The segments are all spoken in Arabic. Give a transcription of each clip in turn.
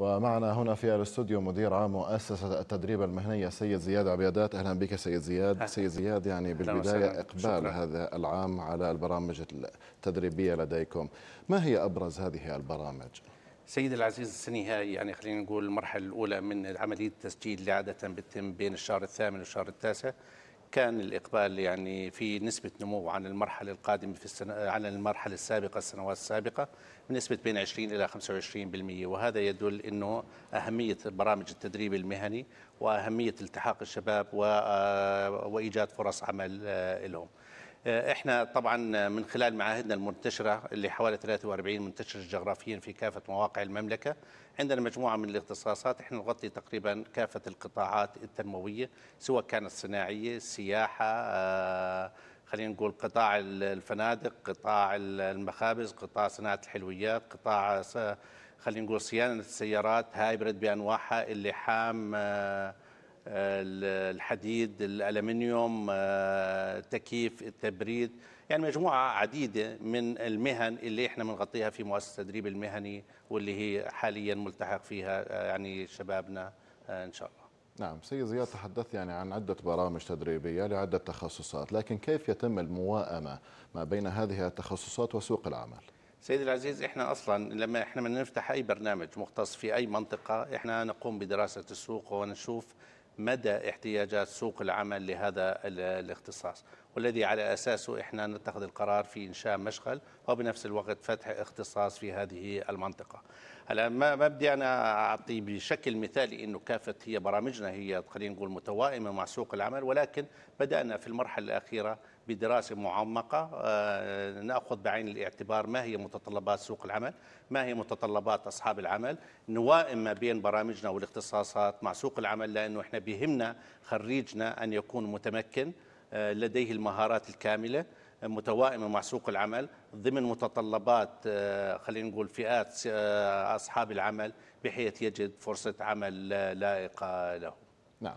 ومعنا هنا في الاستوديو مدير عام مؤسسه التدريب المهنيه السيد زياد عبيدات اهلا بك سيد زياد سيد زياد يعني بالبدايه اقبال شكرا. هذا العام على البرامج التدريبيه لديكم ما هي ابرز هذه البرامج سيد العزيز السنة هاي يعني خلينا نقول المرحلة الأولى من عملية التسجيل اللي عادة بتتم بين الشهر الثامن والشهر التاسع كان الإقبال يعني في نسبة نمو عن المرحلة القادمة في السنة على المرحلة السابقة السنوات السابقة بنسبة بين 20 إلى 25% وهذا يدل أنه أهمية برامج التدريب المهني وأهمية التحاق الشباب آه، وإيجاد فرص عمل آه، لهم آه، احنا طبعا من خلال معاهدنا المنتشره اللي حوالي 43 منتشر جغرافيا في كافه مواقع المملكه عندنا مجموعه من الاختصاصات احنا نغطي تقريبا كافه القطاعات التنمويه سواء كانت صناعيه السياحه آه، خلينا نقول قطاع الفنادق قطاع المخابز قطاع صناعه الحلويات قطاع خلينا نقول صيانه السيارات هايبرد بانواعها اللحام آه، الحديد الالمنيوم آه، تكييف التبريد يعني مجموعه عديده من المهن اللي احنا بنغطيها في مؤسسه التدريب المهني واللي هي حاليا ملتحق فيها آه، يعني شبابنا آه، ان شاء الله نعم سيد زياد تحدث يعني عن عدة برامج تدريبية لعدة تخصصات لكن كيف يتم الموائمة ما بين هذه التخصصات وسوق العمل؟ سيدي العزيز احنا اصلا لما احنا بنفتح اي برنامج مختص في اي منطقه احنا نقوم بدراسه السوق ونشوف مدى احتياجات سوق العمل لهذا الاختصاص والذي على أساسه إحنا نتخذ القرار في إنشاء مشغل وبنفس الوقت فتح اختصاص في هذه المنطقة هلا ما ما بدي انا اعطي بشكل مثالي انه كافه هي برامجنا هي خلينا نقول متوائمه مع سوق العمل ولكن بدانا في المرحله الاخيره بدراسه معمقه آه، ناخذ بعين الاعتبار ما هي متطلبات سوق العمل ما هي متطلبات اصحاب العمل نوائم ما بين برامجنا والاختصاصات مع سوق العمل لانه احنا بهمنا خريجنا ان يكون متمكن آه، لديه المهارات الكامله متوائمه مع سوق العمل ضمن متطلبات آه، خلينا نقول فئات اصحاب العمل بحيث يجد فرصه عمل لائقه له. نعم.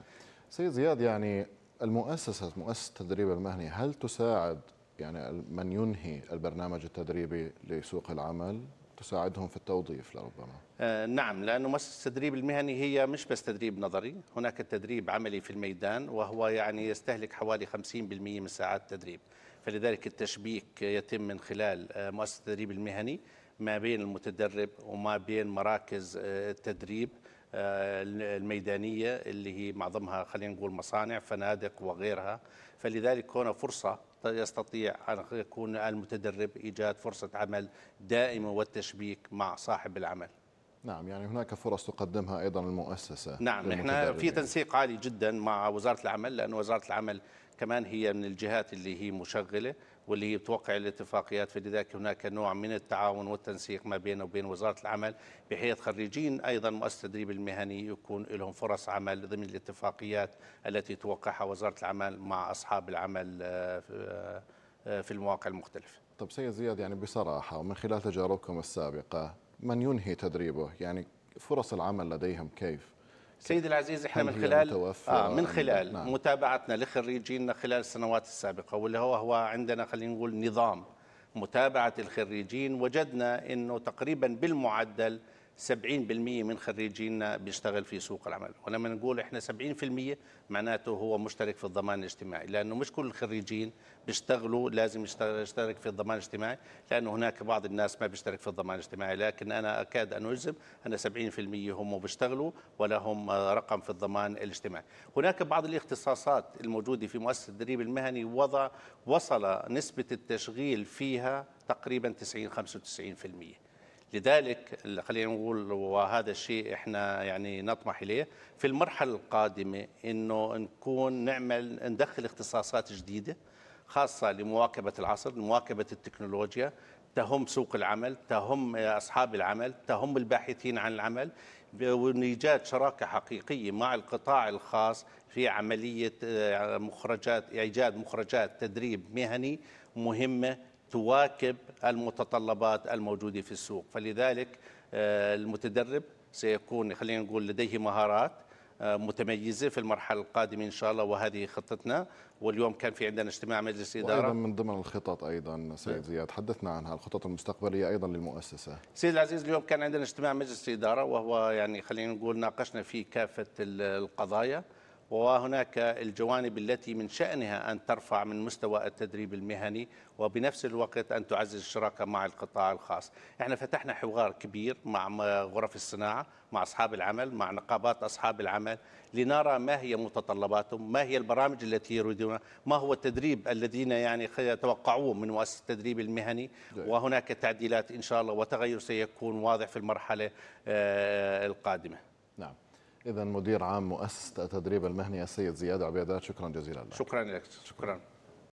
سيد زياد يعني المؤسسة مؤسسة التدريب المهني هل تساعد يعني من ينهي البرنامج التدريبي لسوق العمل تساعدهم في التوظيف لربما آه نعم لأن مؤسسة التدريب المهني هي مش بس تدريب نظري هناك تدريب عملي في الميدان وهو يعني يستهلك حوالي 50% من ساعات التدريب فلذلك التشبيك يتم من خلال آه، مؤسسة التدريب المهني ما بين المتدرب وما بين مراكز آه، التدريب آه، الميدانية اللي هي معظمها خلينا نقول مصانع فنادق وغيرها فلذلك هنا فرصة يستطيع أن يكون المتدرب إيجاد فرصة عمل دائمة والتشبيك مع صاحب العمل نعم يعني هناك فرص تقدمها ايضا المؤسسه نعم احنا في تنسيق عالي جدا مع وزاره العمل لان وزاره العمل كمان هي من الجهات اللي هي مشغلة واللي هي بتوقع الاتفاقيات فلذلك هناك نوع من التعاون والتنسيق ما بينه وبين وزارة العمل بحيث خريجين أيضا مؤسسة التدريب المهني يكون لهم فرص عمل ضمن الاتفاقيات التي توقعها وزارة العمل مع أصحاب العمل آه، آه، في المواقع المختلفة طيب سيد زياد يعني بصراحة ومن خلال تجاربكم السابقة من ينهي تدريبه يعني فرص العمل لديهم كيف؟ سيد العزيز احنا من خلال آه من خلال نعم. متابعتنا لخريجينا خلال السنوات السابقه واللي هو هو عندنا خلينا نقول نظام متابعه الخريجين وجدنا انه تقريبا بالمعدل 70% من خريجينا بيشتغل في سوق العمل ولما نقول احنا 70% معناته هو مشترك في الضمان الاجتماعي لانه مش كل الخريجين بيشتغلوا لازم يشترك في الضمان الاجتماعي لانه هناك بعض الناس ما بيشترك في الضمان الاجتماعي لكن انا اكاد ان اجزم ان 70% هم بيشتغلوا ولهم رقم في الضمان الاجتماعي هناك بعض الاختصاصات الموجوده في مؤسسه التدريب المهني وضع وصل نسبه التشغيل فيها تقريبا 90 95% لذلك خلينا نقول وهذا الشيء احنا يعني نطمح اليه في المرحله القادمه انه نكون نعمل ندخل اختصاصات جديده خاصه لمواكبه العصر لمواكبه التكنولوجيا تهم سوق العمل تهم اصحاب العمل تهم الباحثين عن العمل وايجاد شراكه حقيقيه مع القطاع الخاص في عمليه آه، مخرجات ايجاد مخرجات تدريب مهني مهمه تواكب المتطلبات الموجوده في السوق فلذلك آه، المتدرب سيكون خلينا نقول لديه مهارات آه، متميزه في المرحله القادمه ان شاء الله وهذه خطتنا واليوم كان في عندنا اجتماع مجلس اداره وايضا من ضمن الخطط ايضا سيد نعم. زياد تحدثنا عنها الخطط المستقبليه ايضا للمؤسسه سيد العزيز اليوم كان عندنا اجتماع مجلس اداره وهو يعني خلينا نقول ناقشنا فيه كافه القضايا وهناك الجوانب التي من شأنها أن ترفع من مستوى التدريب المهني وبنفس الوقت أن تعزز الشراكة مع القطاع الخاص احنا فتحنا حوار كبير مع غرف الصناعة مع أصحاب العمل مع نقابات أصحاب العمل لنرى ما هي متطلباتهم ما هي البرامج التي يريدونها ما هو التدريب الذين يعني يتوقعوه من مؤسسة التدريب المهني وهناك تعديلات إن شاء الله وتغير سيكون واضح في المرحلة آه، القادمة نعم إذا مدير عام مؤسسة التدريب المهني السيد زياد عبيدات شكرا جزيلا لك شكرا لك شكرا